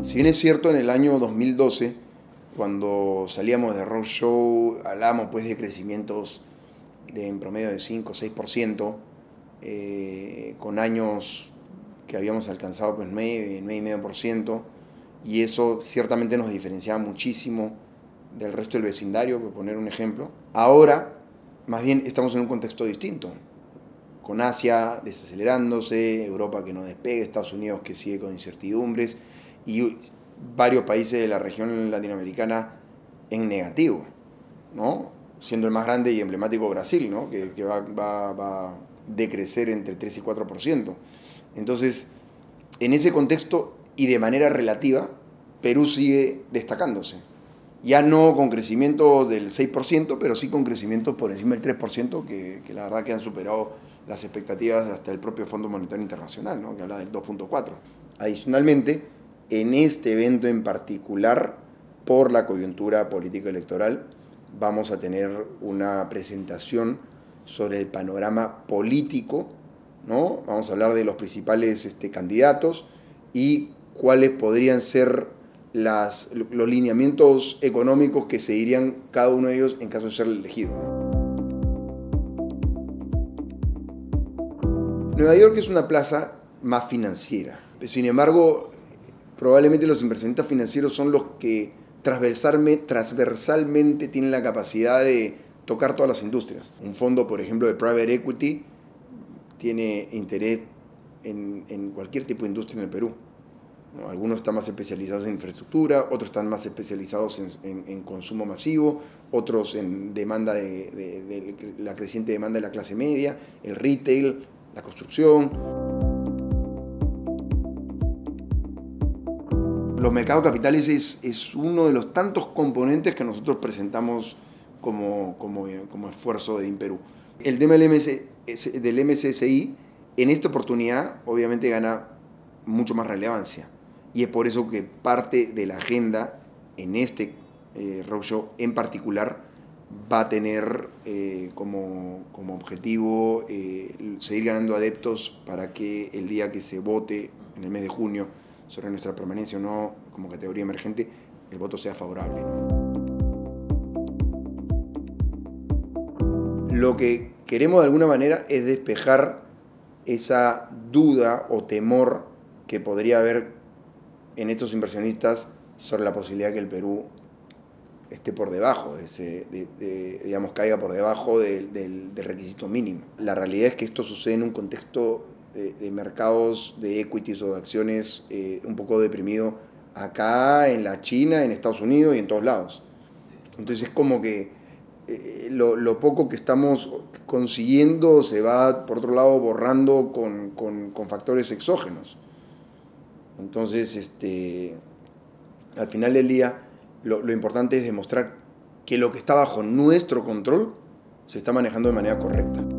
Si bien es cierto, en el año 2012, cuando salíamos de Rock Show, hablábamos pues de crecimientos en promedio de 5 o 6%, eh, con años que habíamos alcanzado pues 9,5%, y eso ciertamente nos diferenciaba muchísimo del resto del vecindario, por poner un ejemplo. Ahora, más bien, estamos en un contexto distinto, con Asia desacelerándose, Europa que no despegue, Estados Unidos que sigue con incertidumbres, y varios países de la región latinoamericana en negativo, ¿no? siendo el más grande y emblemático Brasil, ¿no? que, va, a decrecer entre 3 y 4%. Entonces, en ese contexto y de manera relativa, Perú sigue destacándose. Ya no con crecimiento del 6%, pero sí con crecimiento por encima del 3%, que, que la verdad que han superado las expectativas hasta el propio Fondo Monetario Internacional, que habla del 2.4. Adicionalmente, en este evento en particular, por la coyuntura política electoral, vamos a tener una presentación sobre el panorama político, ¿no? Vamos a hablar de los principales este, candidatos y cuáles podrían ser los lineamientos económicos que seguirían cada uno de ellos en caso de ser elegido. Nueva York es una plaza más financiera. Sin embargo, probablemente los inversionistas financieros son los que transversalmente tienen la capacidad de tocar todas las industrias. Un fondo, por ejemplo, de private equity tiene interés en, cualquier tipo de industria en el Perú. Algunos están más especializados en infraestructura, otros están más especializados en, consumo masivo, otros en demanda de, la creciente demanda de la clase media, el retail, la construcción. los mercados capitales es, uno de los tantos componentes que nosotros presentamos como, esfuerzo de Imperú. El tema del, MCSI, MSCI en esta oportunidad obviamente gana mucho más relevancia y es por eso que parte de la agenda en este eh, roadshow en particular va a tener eh, como, objetivo eh, seguir ganando adeptos para que el día que se vote en el mes de junio sobre nuestra permanencia o no como categoría emergente, el voto sea favorable. Lo que queremos de alguna manera es despejar esa duda o temor que podría haber en estos inversionistas sobre la posibilidad que el Perú esté por debajo, de ese, digamos, caiga por debajo del requisito mínimo. La realidad es que esto sucede en un contexto de, mercados de equities o de acciones eh, un poco deprimido acá, en la China, en Estados Unidos y en todos lados. Entonces es como que eh, lo, poco que estamos consiguiendo se va, por otro lado, borrando con, factores exógenos. Entonces, este, al final del día, lo, importante es demostrar que lo que está bajo nuestro control se está manejando de manera correcta.